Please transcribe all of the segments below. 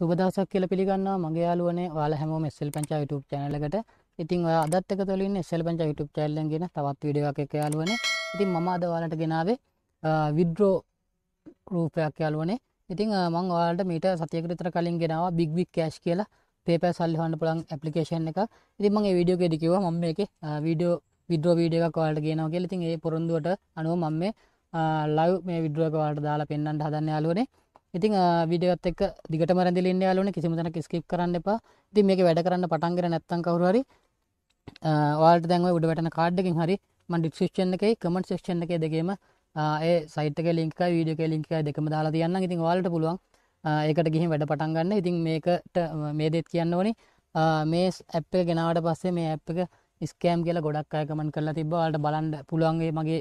සුබ දවසක් කියලා පිළිගන්නවා මගේ යාළුවනේ ඔයාලා හැමෝම SL පංචා YouTube channel එකට. ඉතින් ඔයා අදත් එකතු වෙලා ඉන්නේ SL පංචා YouTube channel එකෙන් ගෙන තවත් වීඩියෝ එකක් එක යාළුවනේ. ඉතින් මම අද ඔයාලට ගෙනාවේ withdraw group එකක් යාළුවනේ. ඉතින් මම ඔයාලට මීට සතියකට විතර කලින් ගෙනාවා big big cash කියලා PayPal සල්ලි හොයන්න පුළුවන් application එකක්. ඉතින් මම මේ වීඩියෝ එකේදී කිව්වා මම මේකේ වීඩියෝ විද්‍රෝ වීඩියෝ එකක් ඔයාලට ගෙනවා කියලා. ඉතින් ඒ පොරොන්දුවට අනුව මම මේ ලයිව් මේ විද්‍රෝ එක ඔයාලට දාලා පෙන්වන්න හදන්නේ යාළුවනේ. ඉතින් විඩියොත් එක්ක දිගට මරැඳිලා ඉන්න යාළුවනේ කිසිම තැනක ස්කිප් කරන්න එපා. ඉතින් මේක වැඩ කරන්න පටන් ගිර නැත්නම් කවුරු හරි ඔයාලට දැන් ඔය උඩ වැටෙන කාඩ් එකෙන් හරි මම ඩිස්ක්‍රිප්ෂන් එකේ කමෙන්ට් සෙක්ෂන් එකේ දෙකේම ඒ සයිට් එකේ ලින්ක් එකයි වීඩියෝ එකේ ලින්ක් එකයි දෙකම දාලා තියන්නම්. ඉතින් ඔයාලට පුළුවන් ඒකට ගිහින් වැඩ පටන් ගන්න. ඉතින් මේකට මේ දෙත් කියන්න ඕනේ මේ ඇප් එක ගෙනාවට පස්සේ මේ ඇප් එක ස්කෑම් කියලා ගොඩක් අය කමෙන්ට් කරලා තිබ්බා. ඔයාලට බලන්න පුළුවන් මගේ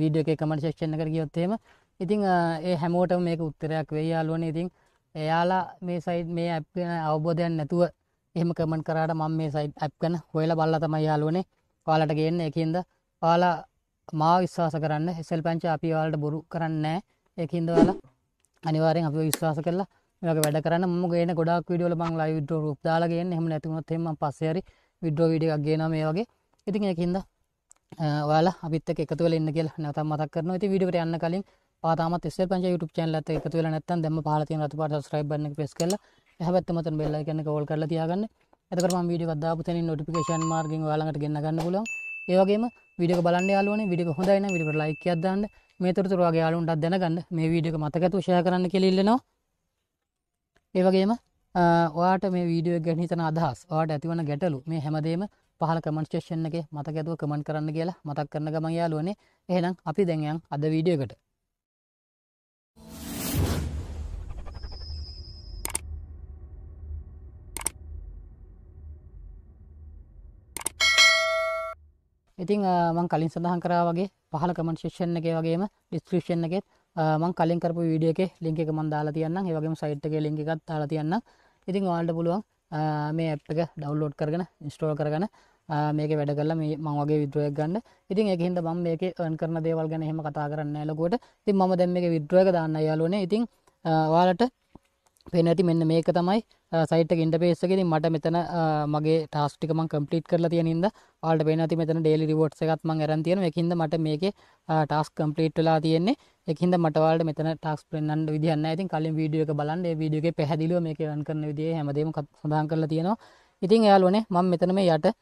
වීඩියෝ එකේ කමෙන්ට් සෙක්ෂන් එකට ගියොත් එහෙම ඉතිං ඒ හැමෝට මේක උත්තරයක් වෙයි යාලුවන ඉතිං එයාලා මේ සයිට් මේ ඇප් ගැන අවබෝධයක් නැතුව එහෙම කමෙන්ට් කරාට මම මේ සයිට් ඇප් ගැන හොයලා බලලා තමයි යාලුවනේ ඔයාලට ගේන්න ඒකින්ද ඔයාලා මාව විශ්වාස කරන්න එසල් පංච අපි ඔයාලට බොරු කරන්නේ නැහැ ඒකින්ද ඔයාලා අනිවාර්යෙන් අපිව විශ්වාස කරලා මේක වැඩ කරන්න මම ගේන ගොඩාක් වීඩියෝ වල මම ලයිව් විඩ්‍රෝ රූප දාලා ගේන්න එහෙම නැතුනොත් එහෙම මම පස්සේ හරි විඩ්‍රෝ වීඩියෝ එකක් ගේනවා මේ වගේ ඉතින් ඒකින්ද ඔයාලා අපිත් එක්ක එකතු වෙලා ඉන්න කියලා නැවතත් මතක් කරනවා ඉතින් වීඩියෝ එකට යන්න කලින් පාතමත් ස්ල් පංච YouTube චැනලත් එකතු වෙලා නැත්නම් දැන්ම පහල තියෙන රතු පාට subscribe button එක press කරලා එහා පැත්තේ මතන bell icon එක ඕල් කරලා තියාගන්න. එතකොට මම වීඩියෝ එකක් දාපු තැනින් notification මාර්ගෙන් ඔයාලඟට ගෙන්න ගන්න පුළුවන්. ඒ වගේම වීඩියෝ එක බලන්න යාළුවනේ වීඩියෝ එක හොඳයි නම් වීඩියෝ එකට like එකක් දාන්න. මේ තොරතුරු වගේ යාළුවන්ටත් දැනගන්න මේ වීඩියෝ එක මතක ඇතුව share කරන්න කියලා ඉල්ලනවා. ඒ වගේම ඔයාට මේ වීඩියෝ ගැන හිතන අදහස් ඔයාට ඇතිවන ගැටලු මේ හැමදේම පහල කමෙන්ට් සෙක්ෂන් එකේ මතක ඇතුව කමෙන්ට් කරන්න කියලා මතක් කරන ගමන් යාළුවනේ. එහෙනම් අපි දැන් යන් අද වීඩියෝ එකට. ඉතින් මං කලින් සඳහන් කරා වගේ පහල කමෙන්ට් සෙක්ෂන් එකේ වගේම ඩිස්ක්‍රිප්ෂන් එකේ මං කලින් කරපු වීඩියෝ එකේ link එක මම දාලා තියන්නම් ඒ වගේම සයිට් එකේ link එකත් දාලා තියන්නම් ඉතින් ඔයාලට පුළුවන් මේ ඇප් එක ඩවුන්ලෝඩ් කරගෙන ඉන්ස්ටෝල් කරගෙන මේක වැඩ කරලා මේ මම වගේ විද්‍රෝයක් ගන්න. ඉතින් ඒකෙන්ද මම මේකේ earn කරන දේවල් ගැන එහෙම කතා කරන්නේ නැහැ ලොකුවට. ඉතින් මම දැන් මේකේ විද්‍රෝයක දාන්න යාළුවනේ. ඉතින් ඔයාලට පෙනැති මෙන්න මේක තමයි සයිට ඉන්ටපේස්සකෙති මට මෙතන මගේ ටස්ටිකම කම්පලිට් කරලා තියනින්ද ආට පෙනති මෙතන ඩෙලි රිවෝට් එකත්ම ඇරන්තියන එකහිද මට මේක ටස් කම්පලිට් වෙලා තියෙන්නේ එකහිද මටවාට මෙතන ටක්ස් පෙන්න්න විදින්න ඇති කලින් වීඩියෝ එක බලන්න වීඩියගේ පැදිලුව මේ එකවන් කරන විදිේ හැමදීම සඳහන් කරලා තියෙනවා ඉතින් එයාලුවනේ මං මෙතන මේ යට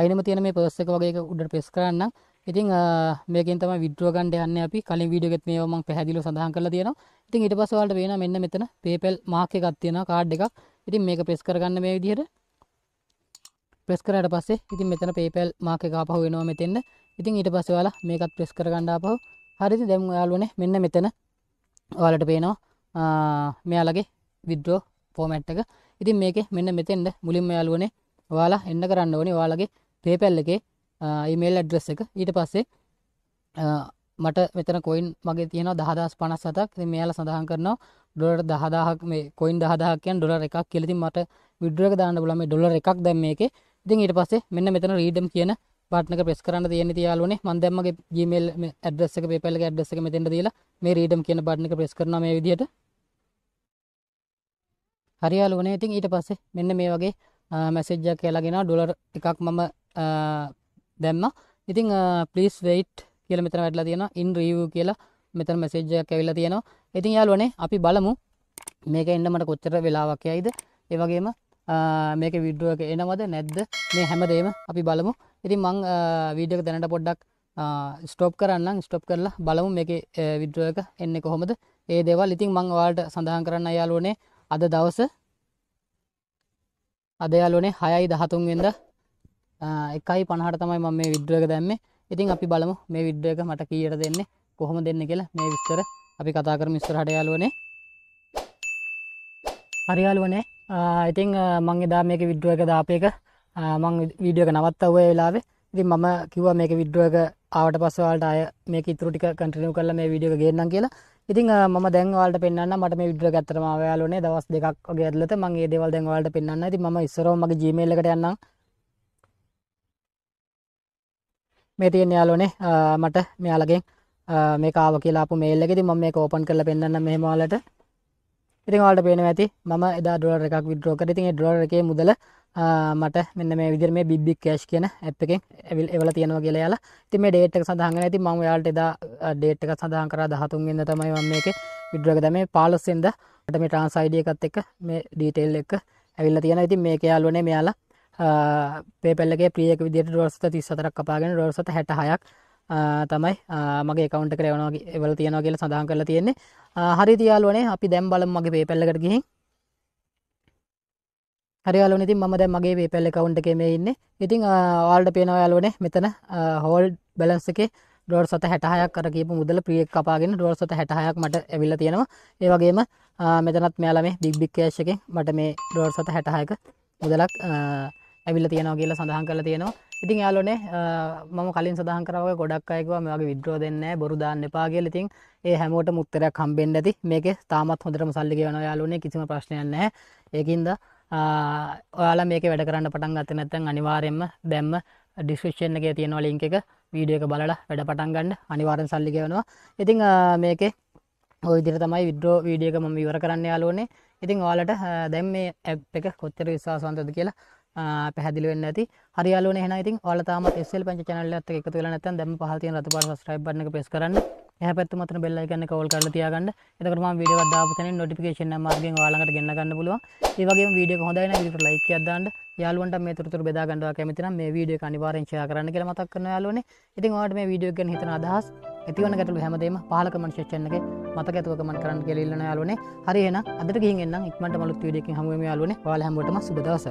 අයිනම තියෙන මේ පර්සක වගේ උඩට පෙස් කරන්න ඉතින් මේකෙන් තමයි විඩ්‍රෝ ගන්න යන්න අපි කලින් වීඩියෝ එකෙත් මේව මම පැහැදිලිව සඳහන් කරලා තියෙනවා. ඉතින් ඊට පස්සේ ඔයාලට පේනවා මෙන්න මෙතන PayPal mark එකක් තියෙනවා කාඩ් එකක්. ඉතින් මේක ප්‍රෙස් කරගන්න මේ විදිහට. ප්‍රෙස් කරාට පස්සේ ඉතින් මෙතන PayPal mark එක ආපහු එනවා මෙතෙන්ද. ඉතින් ඊට පස්සේ ඔයාලා මේකත් ප්‍රෙස් කරගන්න ආපහු. හරි ඉතින් දැන් ඔයාලෝනේ මෙන්න මෙතන ඔයාලට පේනවා මෙයාලගේ විඩ්‍රෝ ෆෝමැට් එක. ඉතින් මේකේ මෙන්න මෙතෙන්ද මුලින්ම ඔයාලෝනේ ඔයාලා එන්න කරන්න ඕනේ ඔයාලගේ PayPal එකේ ඊමේල් ඇඩ්‍රස් එක ඊට පස්සේ මට මෙතන කොයින් මගේ තියෙන දහදස් පනස් සතක් මේයාල සඳහන් කරනවා ඩොලට දහදාහක් මේ කොයින් දහදාහකයන් ඩොලර් එකක් කෙලති මට විඩ්‍රක දාන්න පුලම ඩොලර් එකක් දැම් මේක ඉතින් ඊට පස්සේ මෙන්න මෙතන රීඩම් කියන පටනක ප්‍රෙස් කරන්න තියෙන තියාලුවනේ මන්දැමගේ ජීමල් ඇඩ්‍රෙස් එක පේපල් එක ඇඩ්‍රෙස් එක මෙතෙන්ට දීලා මේ රීඩම් කියන බටන් එක ප්‍රෙස් කරනවා මේ විදිහට හරි යාළුවනේ ඉතින් ඊට පස්සේ මෙන්න මේ වගේ මැසේජ් එකක් කියලා ගෙනා ඩොලර් එකක් මම දැම්ම ඉතිං පලිස් වෙයිට් කියල මෙතන වැටලා තියෙන ඉන් රීවූ කියලා මෙතන මෙසේජ්ජයක් ඇවිල්ලා තියෙනවා ඉතින් යාලුවනේ අපි බලමු මේක එන්න මට කොච්චර වෙලාවක් යයිද ඒවගේම මේක විඩුව එක එනවද නැද්ද මේ හැමදේම අපි බලමු ඉතින් මං වීඩියක දැනට පොඩ්ඩක් ස්ටෝප් කරන්න ස්ටොප් කරලා බලමු මේක විඩුව එක එන්න කොහොමද ඒ දෙවල් ඉතින් මං වාට සඳහන් කරන්න යාලුවනේ අද දවස අදයාලුනේ හයයි දහතුන්වෙද එකයි පණහට තමයි මම මේ විද්‍රක දැම්මේ ඉතින් අපි බලමු මේ විද්‍රක මට කීයට දෙන්නේ කොහොම දෙන්න කියලා මේ විස්තර අපි කතා කර මිස්තර හටයාලුවනේ හරියාලුවනේ ඉතිං මං එදා මේක විද්ුවක දාපයක මං විඩියක නවත්තව වෙලාවේ ඉතින් මම කිව්වා මේක විද්ුවක ආවට පස්සවාලට අය මේ ඉතුරටික කටිනු කරලා මේ විඩියක ගේන්නම් කියලා ඉතින් ම දැන්වලට පෙන්න්න මට මේ විඩ ගත්තරම යාලනේ දවස් දෙකක් ගඇදලත මගේ දේවල් දැන්වලට පෙන්න්න ති ම ස්රෝමගේ ජීමේලකට යන්නම් මේ තියෙන් යාලුවනේ මට මෙයාලගෙන් මේ කාව කියලාපු මේල්ලෙකෙති මම මේ කෝපන් කරල පෙන්න්න මෙහමලට ඉතින් වාට පේන ඇති ම එදා ඩොලර් එකක් විද්‍රෝ කර ඉතින් ඩොලර් එකේ මුදල මට මෙන්න මේ විදිර මේ බිබ්බික් කෑශ් කියන ඇප් එකෙන් ඇවිල් එවල තියෙනවා කියලා යාලා ඉතින් මේ ඩේට් එක සඳහන් ඇති මම යාලට එදා ඩේට් එකක් සඳහන් කරා 13 වෙනිදා තමයි මම මේකේ විද්‍රෝ එක දැමේ 15 වෙනිදා මට මේ ට්‍රාන්ස් අයිඩි එකත් එක්ක මේ ඩීටේල් එක ඇවිල්ලා තියෙනවා ඉතින් මේක යාළුවනේ මෙයාලා පේපල්ලගේ ප්‍රියක විදිට ඩොල්සත තිස්සතරක් කපාගෙන ඩොල්සත හැට හයක් තමයි මගේ කවන්ට කරවනගේ එවල තියෙනවා කියල සඳහන් කරලා තියෙන්නේ හරි තියාලුවනේ අපි දැම් බලම් මගේ පේපල්ලකට ගිහින් හරියාල නති ම දැ මගේ පේපල්ල කවුන්ට කමේ ඉන්න ඉතිං වාල්ඩ පේනවයාලුවනේ මෙතන හෝල්ඩ් බැලන්ස එක ඩොර් සත හැටහයක් කරකපු මුදල ප්‍රියක් කපාගෙන ඩොර් සත හැටහයක් මට ඇවිල්ල තියෙනවා ඒවගේම මෙතනත් මෙයාලම බික්්බික්කේශක මට මේ ඩොර් සත හැටහයක මුදලක් ඇවිල්ල තියනවා කියලා සඳහන් කළ තියෙනවා ඉතින් යාලොනේ මම කලින් සඳහන් කරව ගොඩක් අයකවා මේගේ විද්‍රෝ දෙන්න බොරු දාන්න එපා කියලා ඉතින් ඒ හැමෝට මුත්තරයක් හම්බෙන්න ඇති මේක තාමත් හොඳටම සල්ලි ගෙවනවා යාළුවනේ කිසිම ප්‍රශ්නයක් නැහැ ඒකින්ද ඔයාලා මේක වැඩ කරන්න පටන් ගත්තේ නැත්නම් අනිවාර්යයෙන්ම දැම්ම ඩිස්ක්‍රිප්ෂන් එකේ තියෙනවා ලින්ක් එක වීඩියෝ එක බලලා වැඩ පටන් ගන්න අනිවාර්යෙන් සල්ලි ගෙවනවා ඉතින් මේකේ ඔය විදිහට තමයි විද්‍රෝ වීඩියෝ එක මම ඉවර කරන්න යාළුවනේ ඉතින් ඔයාලට දැන් මේ ඇප් එක කොච්චර විශ්වාසවන්තද කියලා පැහැදිලි වෙන්න ඇති. හරි යාළුවනේ එහෙනම් ඉතින් ඔයාලා තාමත් SL පංච channel එකත් එක්ක එකතු වෙලා නැත්නම් දැන්ම පහල තියෙන රතු පාට subscribe button එක press කරන්න. එහා පැත්ත මතන bell icon එක all කරලා තියාගන්න. එතකොට මම වීඩියෝ එකක් දාපු තැනින් notification එක මාර්ගයෙන් ඔයාලා ළඟට ගෙන්න ගන්න පුළුවන්. ඒ වගේම වීඩියෝ එක හොඳයි නම් වීඩියෝට like එකක් දාන්න. යාළුවන්ට මේ තොරතුරු බෙදා ගන්නවා කැමති නම් මේ වීඩියෝ එක අනිවාර්යෙන් share කරන්න කියලා මතක් කරනවා යාළුවනේ. ඉතින් ඔයාලට මේ වීඩියෝ එක ගැන හිතන අදහස් ඇති වෙන ගැටලු හැමදේම පහල comment section එකේ මතක ඇතුව comment කරන්න කියලා ඉල්ලනවා යාළුවනේ. හරි එහෙනම් අදට ගිහින් එන්නම් ඉක්මනට මලුත් වීඩියෝ එකකින් හමු වෙමු යාළුවනේ. ඔයාලා හැමෝටම සුබ දවසක්.